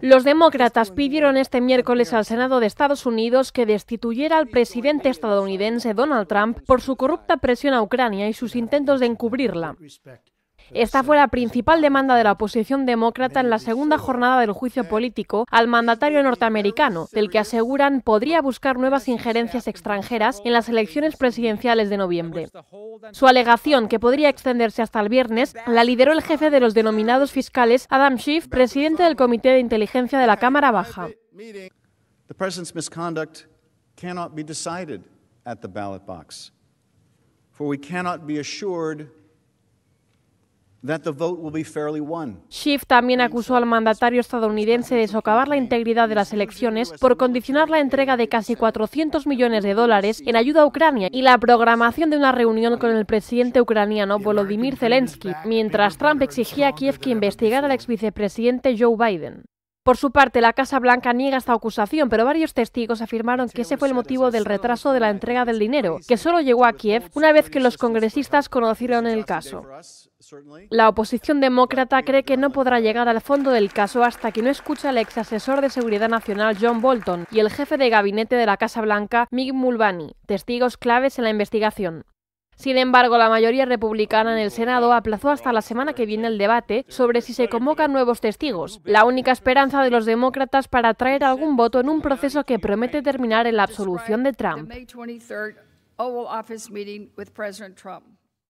Los demócratas pidieron este miércoles al Senado de Estados Unidos que destituyera al presidente estadounidense Donald Trump por su corrupta presión a Ucrania y sus intentos de encubrirla. Esta fue la principal demanda de la oposición demócrata en la segunda jornada del juicio político al mandatario norteamericano, del que aseguran podría buscar nuevas injerencias extranjeras en las elecciones presidenciales de noviembre. Su alegación, que podría extenderse hasta el viernes, la lideró el jefe de los denominados fiscales, Adam Schiff, presidente del Comité de Inteligencia de la Cámara Baja. The Schiff también acusó al mandatario estadounidense de socavar la integridad de las elecciones por condicionar la entrega de casi 400 millones de dólares en ayuda a Ucrania y la programación de una reunión con el presidente ucraniano Volodymyr Zelensky, mientras Trump exigía a Kiev que investigara al exvicepresidente Joe Biden. Por su parte, la Casa Blanca niega esta acusación, pero varios testigos afirmaron que ese fue el motivo del retraso de la entrega del este dinero, que solo llegó a Kiev una vez que los congresistas conocieron el este caso. La oposición demócrata cree que no podrá llegar al fondo del caso hasta que no escucha al ex asesor de Seguridad Nacional John Bolton y el jefe de gabinete de la Casa Blanca Mick Mulvaney, testigos claves en la investigación. Sin embargo, la mayoría republicana en el Senado aplazó hasta la semana que viene el debate sobre si se convocan nuevos testigos, la única esperanza de los demócratas para traer algún voto en un proceso que promete terminar en la absolución de Trump.